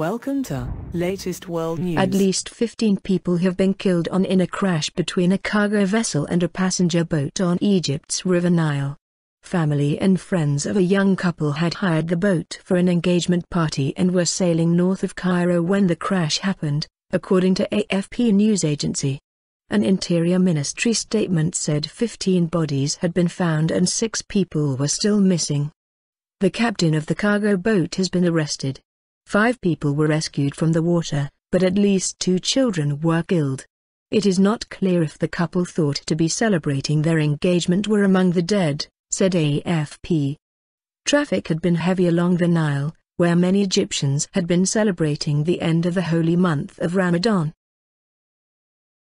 Welcome to latest world news. At least 15 people have been killed on in a crash between a cargo vessel and a passenger boat on Egypt's River Nile. Family and friends of a young couple had hired the boat for an engagement party and were sailing north of Cairo when the crash happened, according to AFP news agency. An Interior Ministry statement said 15 bodies had been found and 6 people were still missing. The captain of the cargo boat has been arrested. Five people were rescued from the water, but at least two children were killed. It is not clear if the couple thought to be celebrating their engagement were among the dead, said AFP. Traffic had been heavy along the Nile, where many Egyptians had been celebrating the end of the holy month of Ramadan.